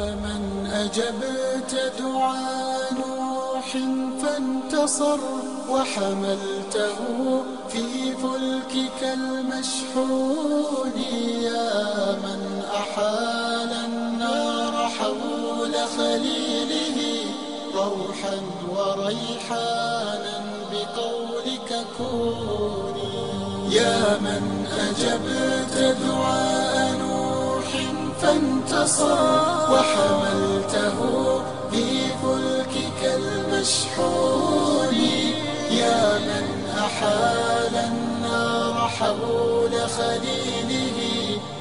من أجبت دعاء نوح فانتصر وحملته في فلكك المشحون يا من أحال النار حول خليله روحا وريحانا بقولك كوني يا من أجبت دعاء منتصر وحملته فلكك المشحون يا من أحال النار حول خليله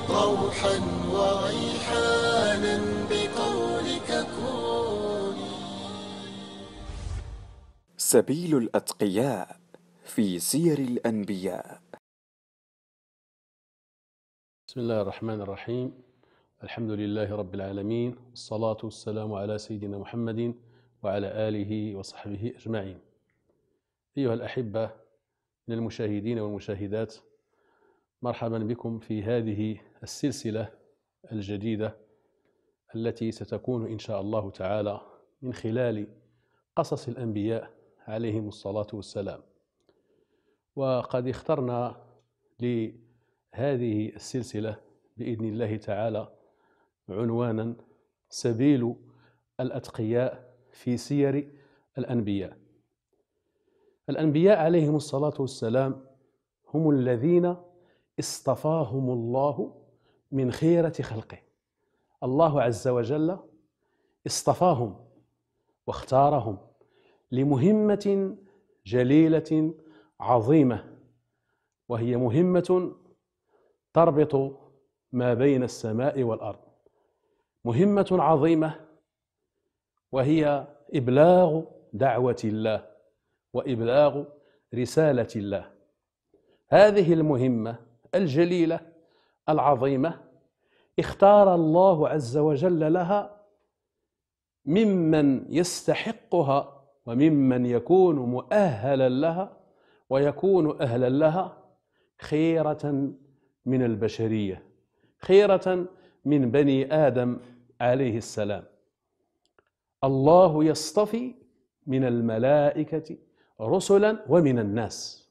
روحا وريحانا بقولك كوني سبيل الأتقياء في سير الأنبياء بسم الله الرحمن الرحيم الحمد لله رب العالمين والصلاة والسلام على سيدنا محمد وعلى آله وصحبه أجمعين أيها الأحبة من المشاهدين والمشاهدات مرحبا بكم في هذه السلسلة الجديدة التي ستكون إن شاء الله تعالى من خلال قصص الأنبياء عليهم الصلاة والسلام وقد اخترنا لهذه السلسلة بإذن الله تعالى عنوانا سبيل الأتقياء في سير الأنبياء الأنبياء عليهم الصلاة والسلام هم الذين اصطفاهم الله من خيرة خلقه الله عز وجل اصطفاهم واختارهم لمهمة جليلة عظيمة وهي مهمة تربط ما بين السماء والأرض مهمة عظيمة وهي إبلاغ دعوة الله وإبلاغ رسالة الله هذه المهمة الجليلة العظيمة اختار الله عز وجل لها ممن يستحقها وممن يكون مؤهلا لها ويكون أهلا لها خيرة من البشرية خيرة من بني آدم عليه السلام الله يصطفي من الملائكة رسلا ومن الناس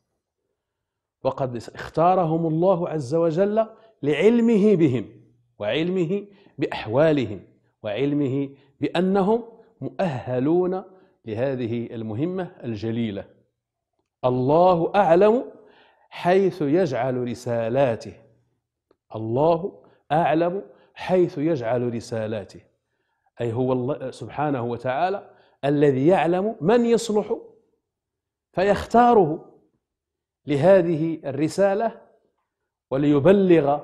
وقد اختارهم الله عز وجل لعلمه بهم وعلمه بأحوالهم وعلمه بأنهم مؤهلون لهذه المهمة الجليلة الله أعلم حيث يجعل رسالاته الله أعلم حيث يجعل رسالاته أي هو الله سبحانه وتعالى الذي يعلم من يصلح فيختاره لهذه الرسالة وليبلغ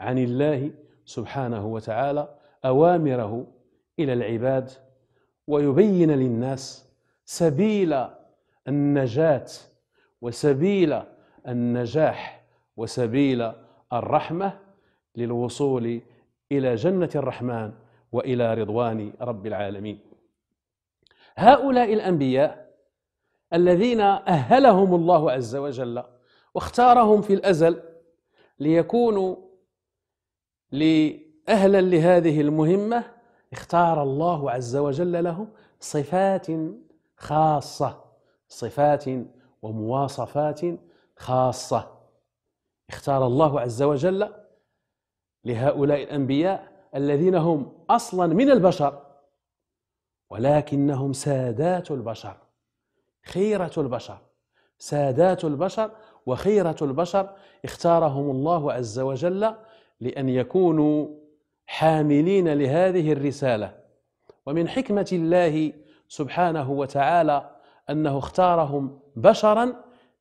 عن الله سبحانه وتعالى أوامره إلى العباد ويبين للناس سبيل النجاة وسبيل النجاح وسبيل الرحمة للوصول إلى جنة الرحمن وإلى رضوان رب العالمين هؤلاء الأنبياء الذين أهلهم الله عز وجل واختارهم في الأزل ليكونوا لأهلا لهذه المهمة اختار الله عز وجل لهم صفات خاصة صفات ومواصفات خاصة اختار الله عز وجل لهؤلاء الأنبياء الذين هم أصلا من البشر ولكنهم سادات البشر خيرة البشر سادات البشر وخيرة البشر اختارهم الله عز وجل لأن يكونوا حاملين لهذه الرسالة ومن حكمة الله سبحانه وتعالى أنه اختارهم بشرا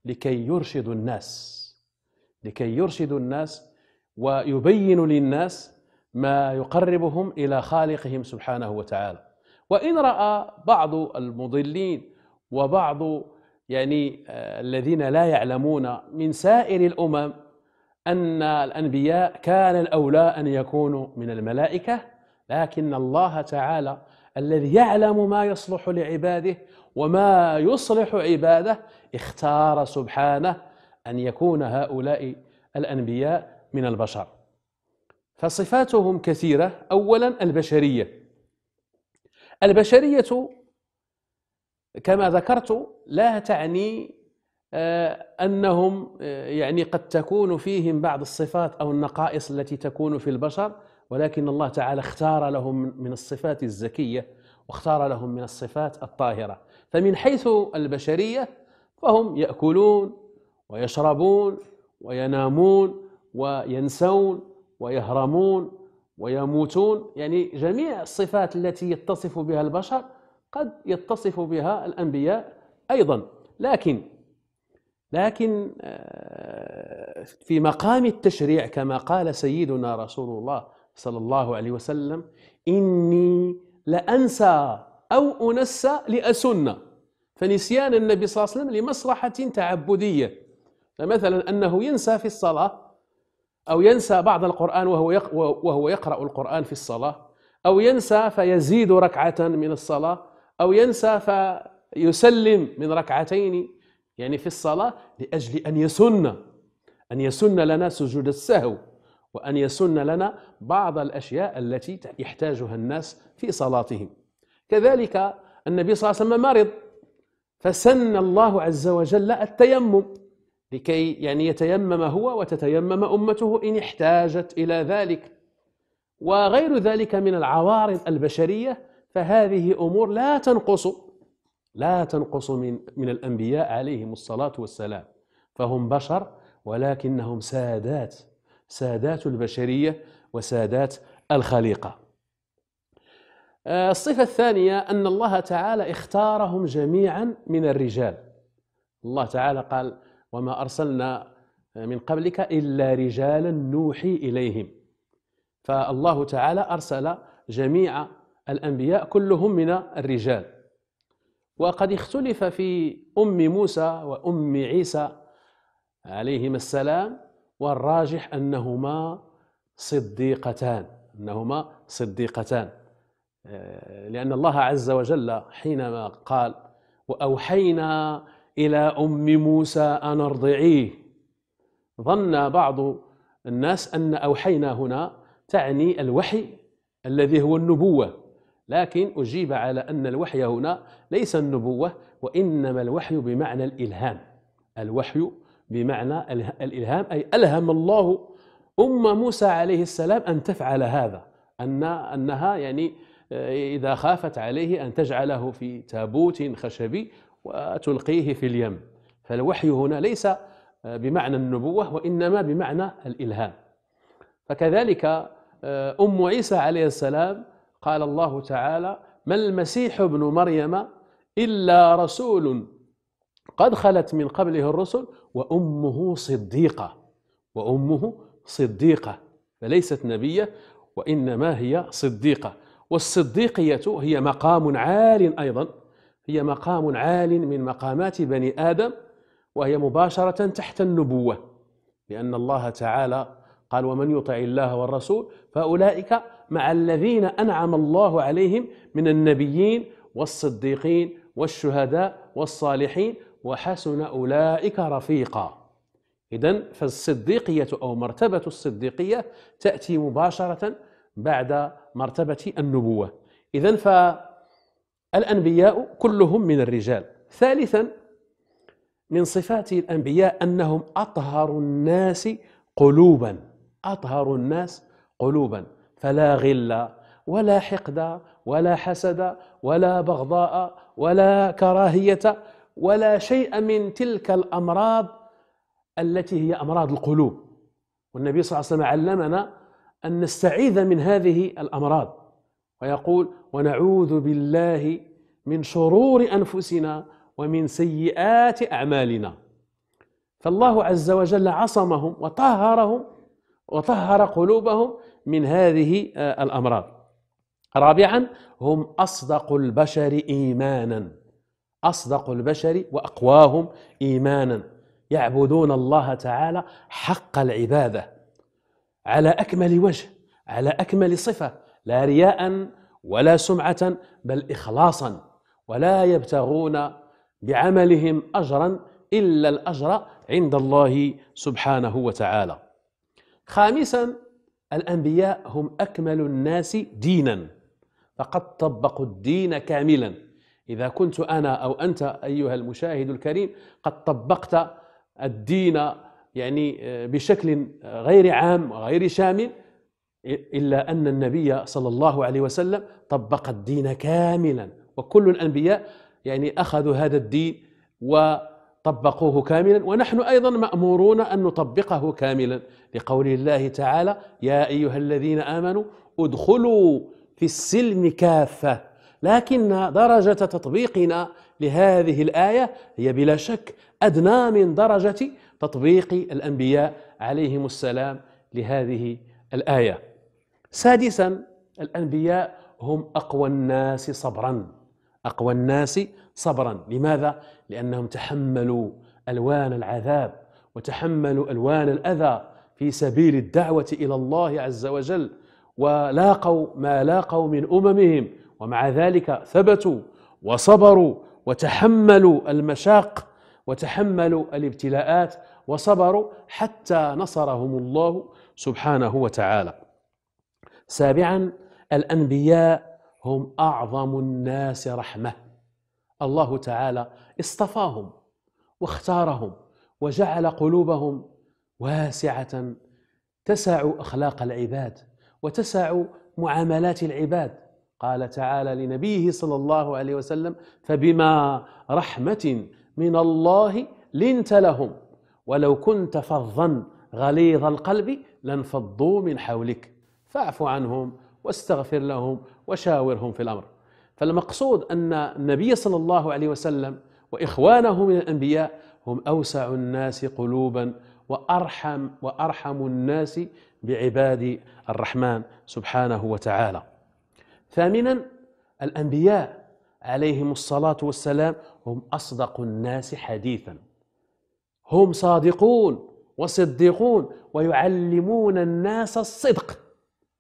لكي يرشدوا الناس لكي يرشدوا الناس ويبين للناس ما يقربهم الى خالقهم سبحانه وتعالى وان راى بعض المضلين وبعض يعني آه، الذين لا يعلمون من سائر الامم ان الانبياء كان الاولى ان يكونوا من الملائكه لكن الله تعالى الذي يعلم ما يصلح لعباده وما يصلح عباده اختار سبحانه ان يكون هؤلاء الانبياء من البشر فصفاتهم كثيرة أولا البشرية البشرية كما ذكرت لا تعني آه، أنهم آه، يعني قد تكون فيهم بعض الصفات أو النقائص التي تكون في البشر ولكن الله تعالى اختار لهم من الصفات الزكية واختار لهم من الصفات الطاهرة فمن حيث البشرية فهم يأكلون ويشربون وينامون وينسون ويهرمون ويموتون يعني جميع الصفات التي يتصف بها البشر قد يتصف بها الأنبياء أيضا لكن لكن آه، في مقام التشريع كما قال سيدنا رسول الله صلى الله عليه وسلم إني لأنسى أو أنسى لأسن فنسيان النبي صلى الله عليه وسلم لمصلحة تعبدية فمثلا أنه ينسى في الصلاة أو ينسى بعض القرآن وهو وهو يقرأ القرآن في الصلاة أو ينسى فيزيد ركعة من الصلاة أو ينسى فيسلم من ركعتين يعني في الصلاة لأجل أن يسن أن يسن لنا سجود السهو وأن يسن لنا بعض الأشياء التي يحتاجها الناس في صلاتهم كذلك النبي صلى الله عليه وسلم مرض فسن الله عز وجل التيمم لكي يعني يتيمم هو وتتيمم أمته إن احتاجت إلى ذلك وغير ذلك من العوارض البشرية فهذه أمور لا تنقص لا تنقص من من الأنبياء عليهم الصلاة والسلام فهم بشر ولكنهم سادات سادات البشرية وسادات الخليقة آه، الصفة الثانية أن الله تعالى اختارهم جميعا من الرجال الله تعالى قال وما أرسلنا من قبلك إلا رجالا نوحي إليهم فالله تعالى أرسل جميع الأنبياء كلهم من الرجال وقد اختلف في أم موسى وأم عيسى عليهما السلام والراجح أنهما صديقتان أنهما صديقتان لأن الله عز وجل حينما قال وأوحينا إلى أم موسى أن ارضعيه ظن بعض الناس أن أوحينا هنا تعني الوحي الذي هو النبوة لكن أجيب على أن الوحي هنا ليس النبوة وإنما الوحي بمعنى الإلهام الوحي بمعنى الإلهام أي ألهم الله أم موسى عليه السلام أن تفعل هذا أن أنها يعني آه، إذا خافت عليه أن تجعله في تابوت خشبي وتلقيه في اليم فالوحي هنا ليس آه، بمعنى النبوة وإنما بمعنى الإلهام فكذلك آه، أم عيسى عليه السلام قال الله تعالى ما المسيح ابن مريم إلا رسول قد خلت من قبله الرسل وأمه صديقة وأمه صديقة فليست نبية وإنما هي صديقة والصديقية هي مقام عال أيضا هي مقام عال من مقامات بني آدم وهي مباشرة تحت النبوة لأن الله تعالى قال ومن يطع الله والرسول فأولئك مع الذين أنعم الله عليهم من النبيين والصديقين والشهداء والصالحين وحسن أولئك رفيقا إذا فالصديقية أو مرتبة الصديقية تأتي مباشرة بعد مرتبة النبوة إذا ف الأنبياء كلهم من الرجال ثالثا من صفات الأنبياء أنهم أطهر الناس قلوبا أطهر الناس قلوبا فلا غلة ولا حقد ولا حسد ولا بغضاء ولا كراهية ولا شيء من تلك الأمراض التي هي أمراض القلوب والنبي صلى الله عليه وسلم علمنا أن نستعيذ من هذه الأمراض ويقول ونعوذ بالله من شرور أنفسنا ومن سيئات أعمالنا فالله عز وجل عصمهم وطهرهم وطهر قلوبهم من هذه آه، الأمراض رابعا هم أصدق البشر إيمانا أصدق البشر وأقواهم إيمانا يعبدون الله تعالى حق العبادة على أكمل وجه على أكمل صفة لا رياء ولا سمعة بل إخلاصا ولا يبتغون بعملهم أجرا إلا الأجر عند الله سبحانه وتعالى خامسا الأنبياء هم أكمل الناس دينا فقد طبقوا الدين كاملا إذا كنت أنا أو أنت أيها المشاهد الكريم قد طبقت الدين يعني آه، بشكل غير عام وغير شامل إلا أن النبي صلى الله عليه وسلم طبق الدين كاملا وكل الأنبياء يعني أخذوا هذا الدين وطبقوه كاملا ونحن أيضا مأمورون أن نطبقه كاملا لقول الله تعالى يا أيها الذين آمنوا ادخلوا في السلم كافة لكن درجة تطبيقنا لهذه الآية هي بلا شك أدنى من درجة تطبيق الأنبياء عليهم السلام لهذه الآية سادسا الأنبياء هم أقوى الناس صبرا أقوى الناس صبرا لماذا؟ لأنهم تحملوا ألوان العذاب وتحملوا ألوان الأذى في سبيل الدعوة إلى الله عز وجل ولاقوا ما لاقوا من أممهم ومع ذلك ثبتوا وصبروا وتحملوا المشاق وتحملوا الابتلاءات وصبروا حتى نصرهم الله سبحانه وتعالى سابعا الأنبياء هم أعظم الناس رحمة الله تعالى اصطفاهم واختارهم وجعل قلوبهم واسعة تسع أخلاق العباد وتسع معاملات العباد قال تعالى لنبيه صلى الله عليه وسلم فبما رحمة من الله لنت لهم ولو كنت فظا غليظ القلب لانفضوا من حولك فاعف عنهم واستغفر لهم وشاورهم في الأمر فالمقصود أن النبي صلى الله عليه وسلم وإخوانه من الأنبياء هم أوسع الناس قلوبا وأرحم وأرحم الناس بعباد الرحمن سبحانه وتعالى ثامنا الأنبياء عليهم الصلاة والسلام هم أصدق الناس حديثا هم صادقون وصديقون ويعلمون الناس الصدق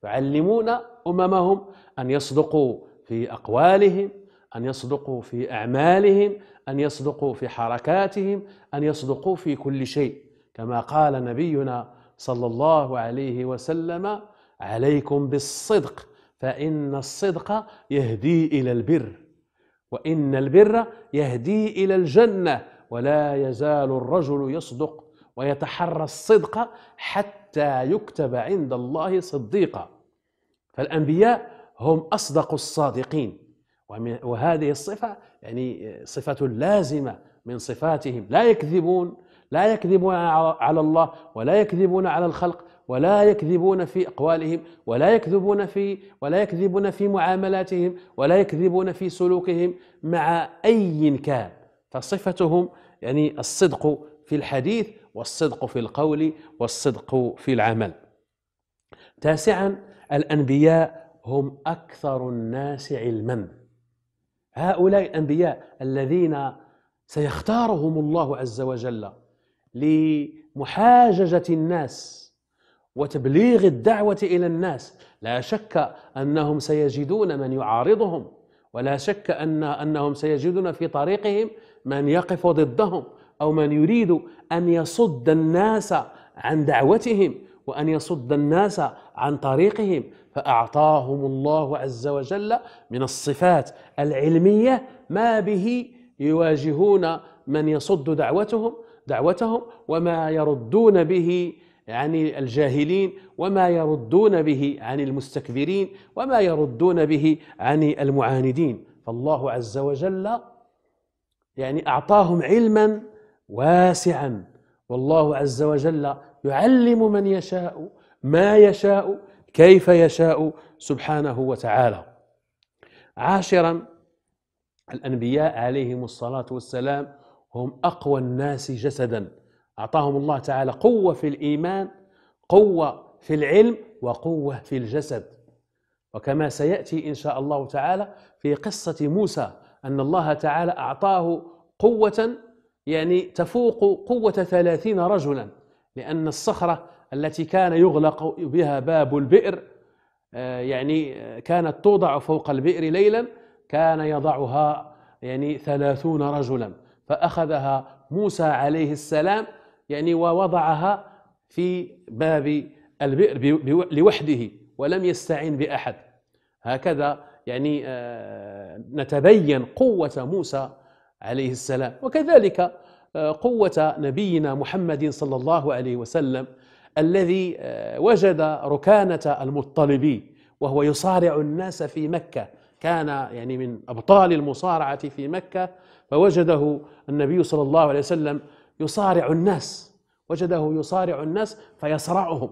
يعلمون أممهم أن يصدقوا في أقوالهم أن يصدقوا في أعمالهم أن يصدقوا في حركاتهم أن يصدقوا في كل شيء كما قال نبينا صلى الله عليه وسلم عليكم بالصدق فإن الصدق يهدي إلى البر وإن البر يهدي إلى الجنة ولا يزال الرجل يصدق ويتحرى الصدق حتى يكتب عند الله صديقا فالأنبياء هم أصدق الصادقين وهذه الصفة يعني صفة لازمة من صفاتهم لا يكذبون لا يكذبون على الله ولا يكذبون على الخلق ولا يكذبون في أقوالهم ولا يكذبون في ولا يكذبون في معاملاتهم ولا يكذبون في سلوكهم مع أي كان فصفتهم يعني الصدق في الحديث والصدق في القول والصدق في العمل تاسعا الأنبياء هم أكثر الناس علما هؤلاء الأنبياء الذين سيختارهم الله عز وجل لمحاججة الناس وتبليغ الدعوة إلى الناس لا شك أنهم سيجدون من يعارضهم ولا شك أن أنهم سيجدون في طريقهم من يقف ضدهم أو من يريد أن يصد الناس عن دعوتهم وأن يصد الناس عن طريقهم فأعطاهم الله عز وجل من الصفات العلمية ما به يواجهون من يصد دعوتهم دعوتهم وما يردون به عن الجاهلين وما يردون به عن المستكبرين وما يردون به عن المعاندين فالله عز وجل يعني أعطاهم علما واسعا والله عز وجل يعلم من يشاء ما يشاء كيف يشاء سبحانه وتعالى عاشرا الأنبياء عليهم الصلاة والسلام هم أقوى الناس جسدا أعطاهم الله تعالى قوة في الإيمان قوة في العلم وقوة في الجسد وكما سيأتي إن شاء الله تعالى في قصة موسى أن الله تعالى أعطاه قوة يعني تفوق قوة ثلاثين رجلا لأن الصخرة التي كان يغلق بها باب البئر آه، يعني آه، كانت توضع فوق البئر ليلا كان يضعها يعني ثلاثون رجلا فأخذها موسى عليه السلام يعني ووضعها في باب البئر لوحده ولم يستعين بأحد هكذا يعني آه، نتبين قوة موسى عليه السلام وكذلك آه، قوة نبينا محمد صلى الله عليه وسلم الذي آه، وجد ركانة المطلبي وهو يصارع الناس في مكة كان يعني من أبطال المصارعة في مكة فوجده النبي صلى الله عليه وسلم يصارع الناس وجده يصارع الناس فيصرعهم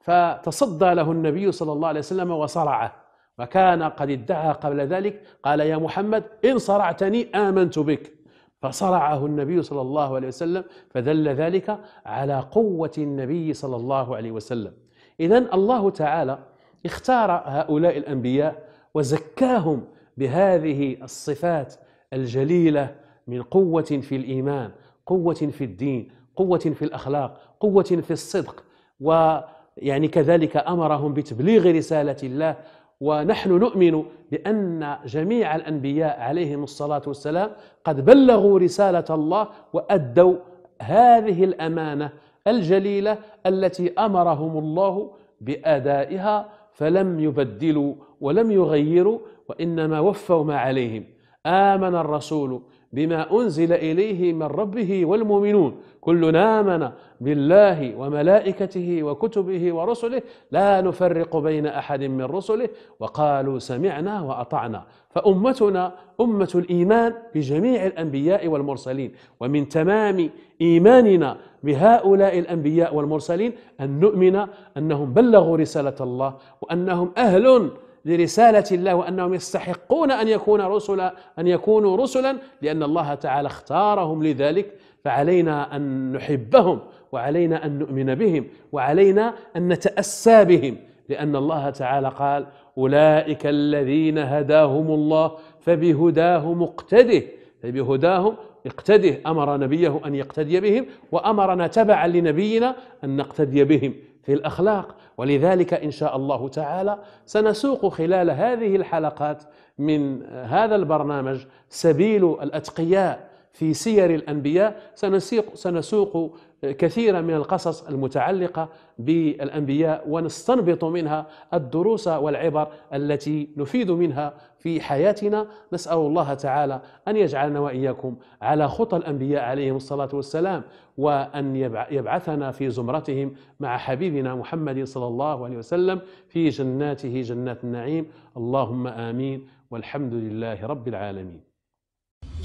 فتصدى له النبي صلى الله عليه وسلم وصرعه فكان قد ادعى قبل ذلك قال يا محمد إن صرعتني آمنت بك فصرعه النبي صلى الله عليه وسلم فدل ذلك على قوة النبي صلى الله عليه وسلم إذا الله تعالى اختار هؤلاء الأنبياء وزكاهم بهذه الصفات الجليلة من قوة في الإيمان قوة في الدين قوة في الأخلاق قوة في الصدق ويعني كذلك أمرهم بتبليغ رسالة الله ونحن نؤمن بأن جميع الأنبياء عليهم الصلاة والسلام قد بلغوا رسالة الله وأدوا هذه الأمانة الجليلة التي أمرهم الله بأدائها فلم يبدلوا ولم يغيروا وإنما وفوا ما عليهم آمن الرسول بما أنزل إليه من ربه والمؤمنون كل آمن بالله وملائكته وكتبه ورسله لا نفرق بين أحد من رسله وقالوا سمعنا وأطعنا فأمتنا أمة الإيمان بجميع الأنبياء والمرسلين ومن تمام إيماننا بهؤلاء الأنبياء والمرسلين أن نؤمن أنهم بلغوا رسالة الله وأنهم أهلٌ لرسالة الله وأنهم يستحقون أن يكون رسلا أن يكونوا رسلا لأن الله تعالى اختارهم لذلك فعلينا أن نحبهم وعلينا أن نؤمن بهم وعلينا أن نتأسى بهم لأن الله تعالى قال أولئك الذين هداهم الله فبهداه مقتده فبهداهم اقتده أمر نبيه أن يقتدي بهم وأمرنا تبعا لنبينا أن نقتدي بهم في الأخلاق ولذلك إن شاء الله تعالى سنسوق خلال هذه الحلقات من هذا البرنامج سبيل الأتقياء في سير الأنبياء سنسيق سنسوق كثيرا من القصص المتعلقة بالأنبياء ونستنبط منها الدروس والعبر التي نفيد منها في حياتنا نسأل الله تعالى أن يجعلنا وإياكم على خطى الأنبياء عليهم الصلاة والسلام وأن يبعثنا في زمرتهم مع حبيبنا محمد صلى الله عليه وسلم في جناته جنات النعيم اللهم آمين والحمد لله رب العالمين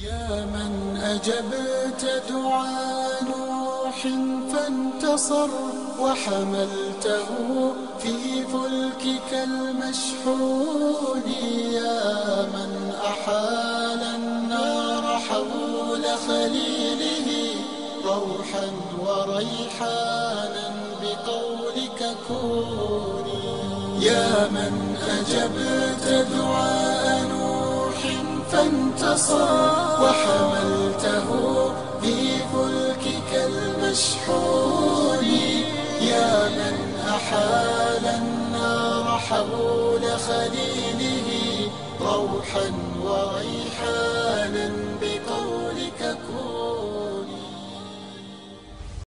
يا من أجبت دعاء نوح فانتصر وحملته في فلكك المشحون يا من أحال النار حول خليله روحا وريحانا بقولك كوني يا من أجبت دعاء الحصى وحملته في فلكك المشحون يا من أحال النار حول خليله روحا وريحانا